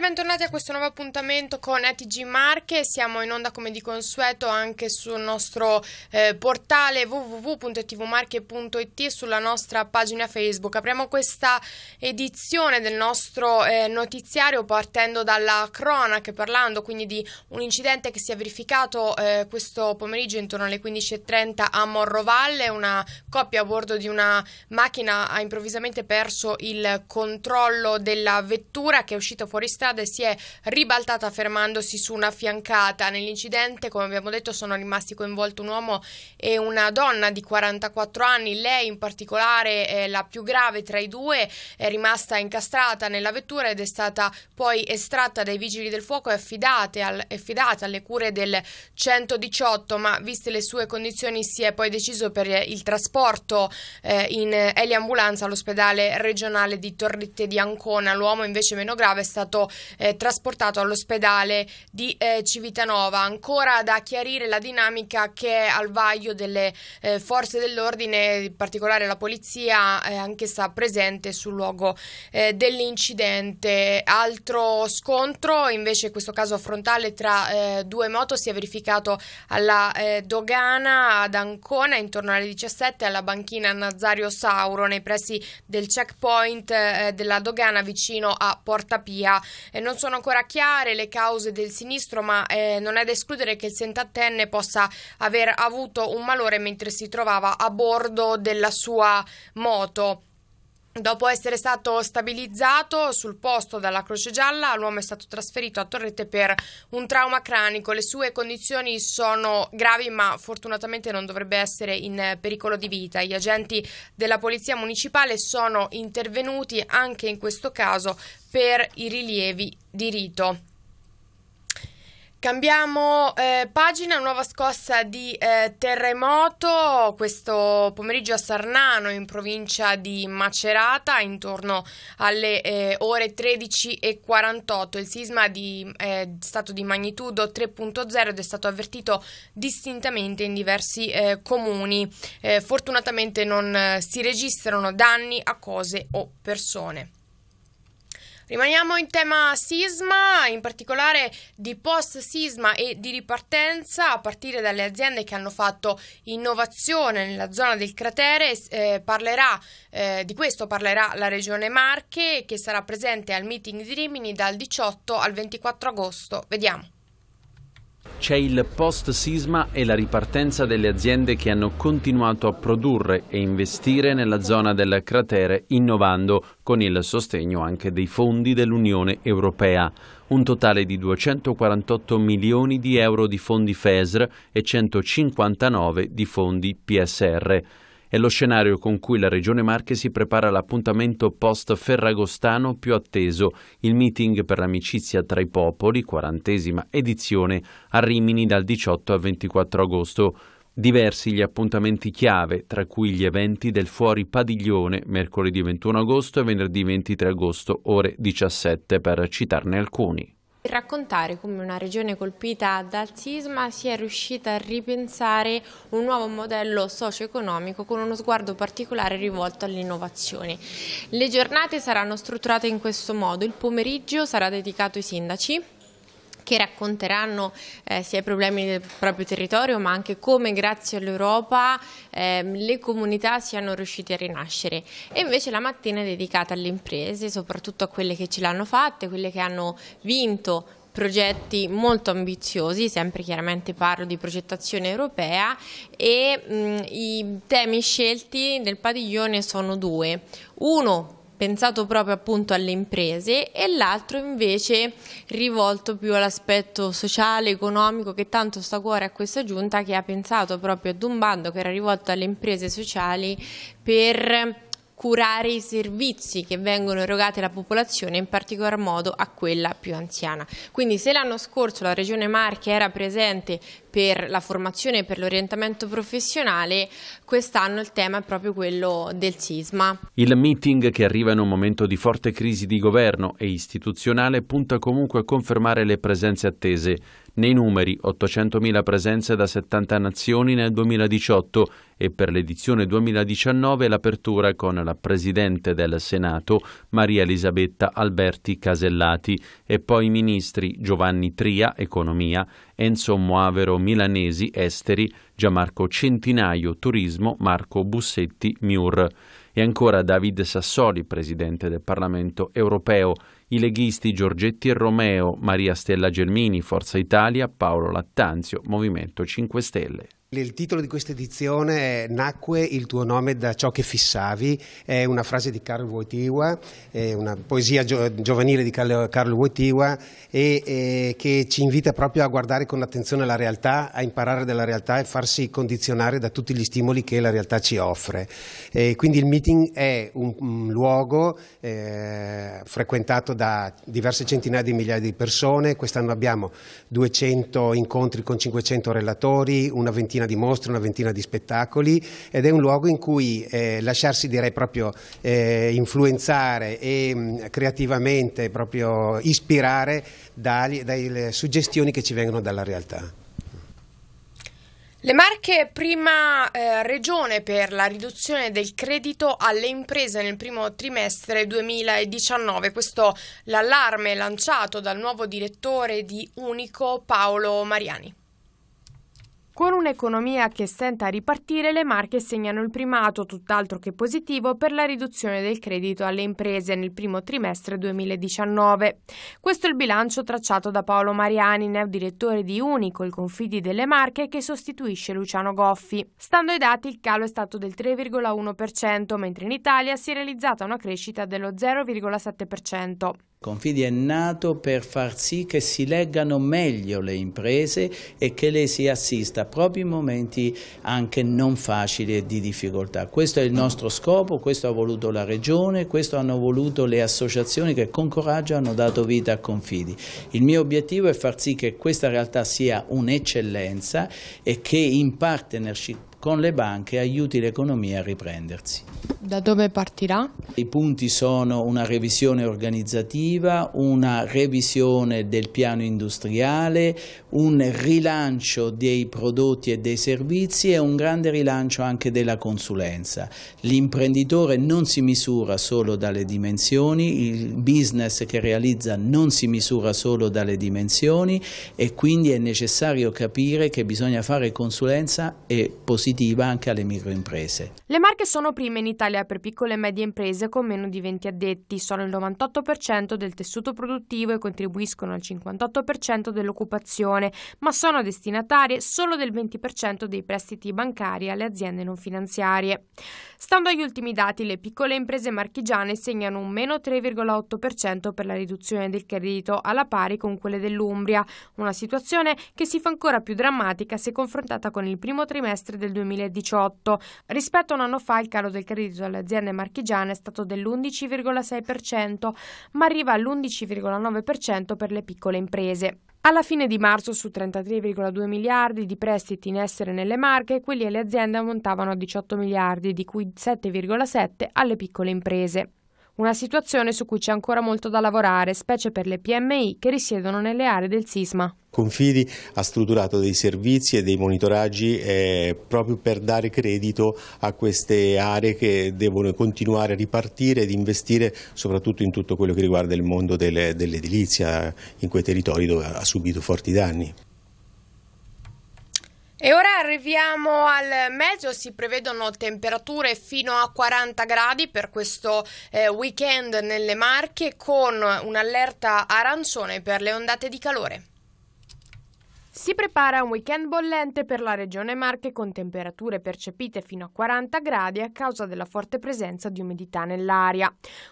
bentornati a questo nuovo appuntamento con ETG Marche. Siamo in onda come di consueto anche sul nostro eh, portale www.tvmarche.it e sulla nostra pagina Facebook. Apriamo questa edizione del nostro eh, notiziario partendo dalla cronaca, parlando quindi di un incidente che si è verificato eh, questo pomeriggio intorno alle 15.30 a Morrovalle. Una coppia a bordo di una macchina ha improvvisamente perso il controllo della vettura che è uscita fuori strada strada e si è ribaltata fermandosi su una fiancata. Nell'incidente, come abbiamo detto, sono rimasti coinvolti un uomo e una donna di 44 anni. Lei in particolare è la più grave tra i due, è rimasta incastrata nella vettura ed è stata poi estratta dai vigili del fuoco e al, affidata alle cure del 118, ma viste le sue condizioni si è poi deciso per il trasporto eh, in eliambulanza all'ospedale regionale di Torrette di Ancona. L'uomo invece meno grave è stato eh, trasportato all'ospedale di eh, Civitanova. Ancora da chiarire la dinamica che è al vaglio delle eh, forze dell'ordine, in particolare la polizia, eh, anch'essa presente sul luogo eh, dell'incidente. Altro scontro, invece questo caso frontale tra eh, due moto, si è verificato alla eh, dogana ad Ancona intorno alle 17 alla banchina Nazario Sauro nei pressi del checkpoint della dogana vicino a Porta Pia eh, non sono ancora chiare le cause del sinistro, ma eh, non è da escludere che il sentattenne possa aver avuto un malore mentre si trovava a bordo della sua moto. Dopo essere stato stabilizzato sul posto dalla Croce Gialla, l'uomo è stato trasferito a Torrette per un trauma cranico. Le sue condizioni sono gravi, ma fortunatamente non dovrebbe essere in pericolo di vita. Gli agenti della Polizia Municipale sono intervenuti anche in questo caso per i rilievi di rito. Cambiamo eh, pagina, nuova scossa di eh, terremoto questo pomeriggio a Sarnano in provincia di Macerata intorno alle eh, ore 13.48. Il sisma di, è eh, stato di magnitudo 3.0 ed è stato avvertito distintamente in diversi eh, comuni. Eh, fortunatamente non si registrano danni a cose o persone. Rimaniamo in tema sisma, in particolare di post sisma e di ripartenza a partire dalle aziende che hanno fatto innovazione nella zona del cratere. Eh, parlerà, eh, di questo parlerà la Regione Marche che sarà presente al meeting di Rimini dal 18 al 24 agosto. Vediamo. C'è il post-sisma e la ripartenza delle aziende che hanno continuato a produrre e investire nella zona del cratere innovando con il sostegno anche dei fondi dell'Unione Europea. Un totale di 248 milioni di euro di fondi FESR e 159 di fondi PSR è lo scenario con cui la Regione Marche si prepara l'appuntamento post-ferragostano più atteso, il meeting per l'amicizia tra i popoli, quarantesima edizione, a Rimini dal 18 al 24 agosto. Diversi gli appuntamenti chiave, tra cui gli eventi del Fuori Padiglione, mercoledì 21 agosto e venerdì 23 agosto, ore 17, per citarne alcuni. Per raccontare come una regione colpita dal sisma si è riuscita a ripensare un nuovo modello socio-economico con uno sguardo particolare rivolto all'innovazione. Le giornate saranno strutturate in questo modo, il pomeriggio sarà dedicato ai sindaci, che racconteranno eh, sia i problemi del proprio territorio ma anche come grazie all'Europa eh, le comunità siano riuscite a rinascere e invece la mattina è dedicata alle imprese soprattutto a quelle che ce l'hanno fatta, quelle che hanno vinto progetti molto ambiziosi, sempre chiaramente parlo di progettazione europea e mh, mm, i temi scelti nel padiglione sono due. Uno, pensato proprio appunto alle imprese e l'altro invece rivolto più all'aspetto sociale, economico che tanto sta a cuore a questa giunta che ha pensato proprio ad un bando che era rivolto alle imprese sociali per curare i servizi che vengono erogati alla popolazione, in particolar modo a quella più anziana. Quindi se l'anno scorso la Regione Marche era presente per la formazione e per l'orientamento professionale, quest'anno il tema è proprio quello del sisma. Il meeting che arriva in un momento di forte crisi di governo e istituzionale punta comunque a confermare le presenze attese nei numeri, 800.000 presenze da 70 nazioni nel 2018 e per l'edizione 2019 l'apertura con la Presidente del Senato Maria Elisabetta Alberti Casellati e poi i ministri Giovanni Tria, Economia, Enzo Moavero Milanesi, Esteri, Gianmarco Centinaio, Turismo, Marco Bussetti, Miur e ancora David Sassoli, Presidente del Parlamento Europeo i leghisti Giorgetti e Romeo, Maria Stella Germini, Forza Italia, Paolo Lattanzio, Movimento 5 Stelle. Il titolo di questa edizione è Nacque il tuo nome da ciò che fissavi, è una frase di Carlo Wojtyła, una poesia gio giovanile di Carlo, Carlo Wojtyła e, e, che ci invita proprio a guardare con attenzione la realtà, a imparare dalla realtà e farsi condizionare da tutti gli stimoli che la realtà ci offre. E quindi il meeting è un, un luogo eh, frequentato da diverse centinaia di migliaia di persone, quest'anno abbiamo 200 incontri con 500 relatori, una ventina ventina di mostre, una ventina di spettacoli ed è un luogo in cui eh, lasciarsi direi proprio eh, influenzare e mh, mm, creativamente proprio ispirare dalle suggestioni che ci vengono dalla realtà. Le Marche, prima eh, regione per la riduzione del credito alle imprese nel primo trimestre 2019. Questo l'allarme lanciato dal nuovo direttore di Unico Paolo Mariani. Con un'economia che stenta a ripartire, le marche segnano il primato, tutt'altro che positivo, per la riduzione del credito alle imprese nel primo trimestre 2019. Questo è il bilancio tracciato da Paolo Mariani, neodirettore di Unico, il Confidi delle Marche, che sostituisce Luciano Goffi. Stando ai dati, il calo è stato del 3,1%, mentre in Italia si è realizzata una crescita dello 0,7%. Confidi è nato per far sì che si leggano meglio le imprese e che le si assista proprio in momenti anche non facili e di difficoltà. Questo è il nostro scopo, questo ha voluto la Regione, questo hanno voluto le associazioni che con coraggio hanno dato vita a Confidi. Il mio obiettivo è far sì che questa realtà sia un'eccellenza e che in partnership con le banche aiuti l'economia a riprendersi. Da dove partirà? I punti sono una revisione organizzativa, una revisione del piano industriale, un rilancio dei prodotti e dei servizi e un grande rilancio anche della consulenza. L'imprenditore non si misura solo dalle dimensioni, il business che realizza non si misura solo dalle dimensioni e quindi è necessario capire che bisogna fare consulenza e posizione positiva anche alle microimprese. Le marche sono prime in Italia per piccole e medie imprese con meno di 20 addetti, sono il 98% del tessuto produttivo e contribuiscono al 58% dell'occupazione, ma sono destinatarie solo del 20% dei prestiti bancari alle aziende non finanziarie. Stando agli ultimi dati, le piccole imprese marchigiane segnano un meno 3,8% per la riduzione del credito, alla pari con quelle dell'Umbria, una situazione che si fa ancora più drammatica se confrontata con il primo trimestre del 2020. 2018. Rispetto a un anno fa il calo del credito alle aziende marchigiane è stato dell'11,6%, ma arriva all'11,9% per le piccole imprese. Alla fine di marzo su 33,2 miliardi di prestiti in essere nelle marche, quelli alle aziende ammontavano a 18 miliardi, di cui 7,7 alle piccole imprese. Una situazione su cui c'è ancora molto da lavorare, specie per le PMI che risiedono nelle aree del sisma. Confidi ha strutturato dei servizi e dei monitoraggi eh, proprio per dare credito a queste aree che devono continuare a ripartire ed investire soprattutto in tutto quello che riguarda il mondo dell'edilizia dell in quei territori dove ha subito forti danni. E ora arriviamo al mezzo, si prevedono temperature fino a 40 gradi per questo eh, weekend nelle Marche con un'allerta arancione per le ondate di calore. Si prepara un weekend bollente per la regione Marche con temperature percepite fino a 40 gradi a causa della forte presenza di umidità nell'aria.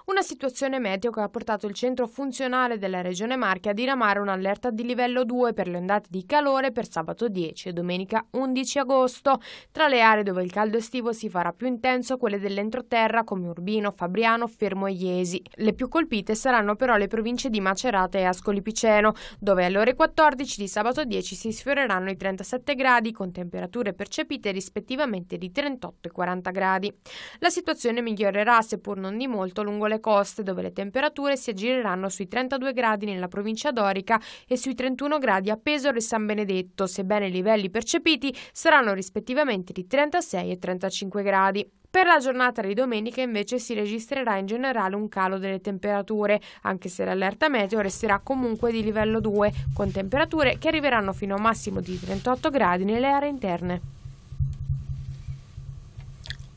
Una situazione meteo che ha portato il centro funzionale della regione Marche a diramare un'allerta di livello 2 per le ondate di calore per sabato 10 e domenica 11 agosto, tra le aree dove il caldo estivo si farà più intenso quelle dell'entroterra come Urbino, Fabriano, Fermo e Iesi. Le più colpite saranno però le province di Macerata e Ascoli Piceno, dove alle ore 14 di sabato 10 si sfioreranno i 37 gradi con temperature percepite rispettivamente di 38 e 40 gradi. La situazione migliorerà seppur non di molto lungo le coste dove le temperature si aggireranno sui 32 gradi nella provincia d'Orica e sui 31 gradi a Pesaro e San Benedetto, sebbene i livelli percepiti saranno rispettivamente di 36 e 35 gradi. Per la giornata di domenica invece si registrerà in generale un calo delle temperature, anche se l'allerta meteo resterà comunque di livello 2, con temperature che arriveranno fino a un massimo di 38 gradi nelle aree interne.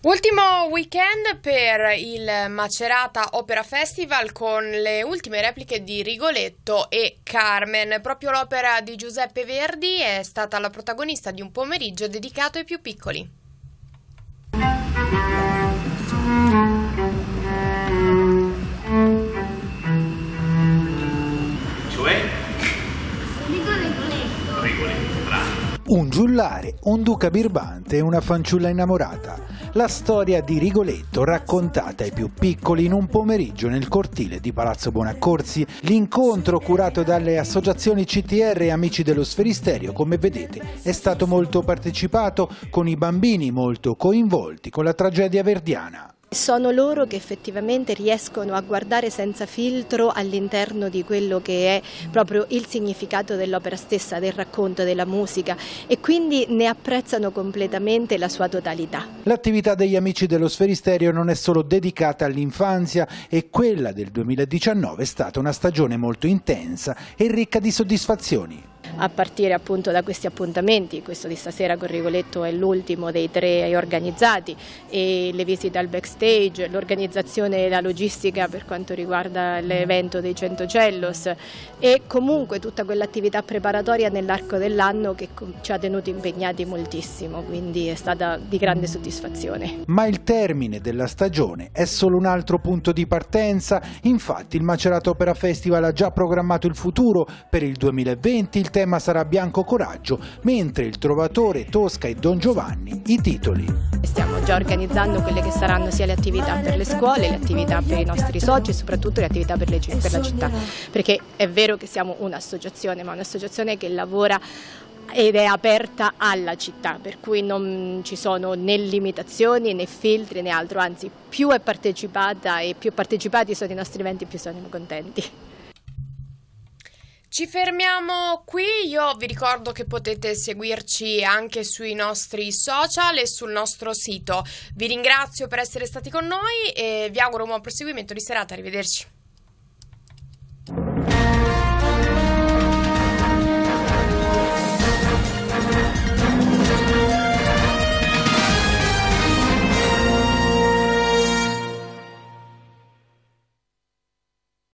Ultimo weekend per il Macerata Opera Festival con le ultime repliche di Rigoletto e Carmen. Proprio l'opera di Giuseppe Verdi è stata la protagonista di un pomeriggio dedicato ai più piccoli. Thank you. un giullare, un duca birbante e una fanciulla innamorata. La storia di Rigoletto raccontata ai più piccoli in un pomeriggio nel cortile di Palazzo Bonaccorsi, l'incontro curato dalle associazioni CTR e Amici dello Sferisterio, come vedete, è stato molto partecipato, con i bambini molto coinvolti con la tragedia verdiana. Sono loro che effettivamente riescono a guardare senza filtro all'interno di quello che è proprio il significato dell'opera stessa, del racconto, della musica e quindi ne apprezzano completamente la sua totalità. L'attività degli Amici dello Sferisterio non è solo dedicata all'infanzia e quella del 2019 è stata una stagione molto intensa e ricca di soddisfazioni a partire appunto da questi appuntamenti, questo di stasera con Rigoletto è l'ultimo dei tre organizzati e le visite al backstage, l'organizzazione e la logistica per quanto riguarda l'evento dei 100 cellos e comunque tutta quell'attività preparatoria nell'arco dell'anno che ci ha tenuti impegnati moltissimo, quindi è stata di grande soddisfazione. Ma il termine della stagione è solo un altro punto di partenza, infatti il Macerato Opera Festival ha già programmato il futuro per il 2020, il tema sarà Bianco Coraggio, mentre Il Trovatore, Tosca e Don Giovanni i titoli. Stiamo già organizzando quelle che saranno sia le attività per le scuole, le attività per i nostri soci e soprattutto le attività per, le, per la città, perché è vero che siamo un'associazione, ma un'associazione che lavora ed è aperta alla città, per cui non ci sono né limitazioni né filtri né altro, anzi più è partecipata e più partecipati sono i nostri eventi più sono contenti. Ci fermiamo qui, io vi ricordo che potete seguirci anche sui nostri social e sul nostro sito. Vi ringrazio per essere stati con noi e vi auguro un buon proseguimento di serata, arrivederci.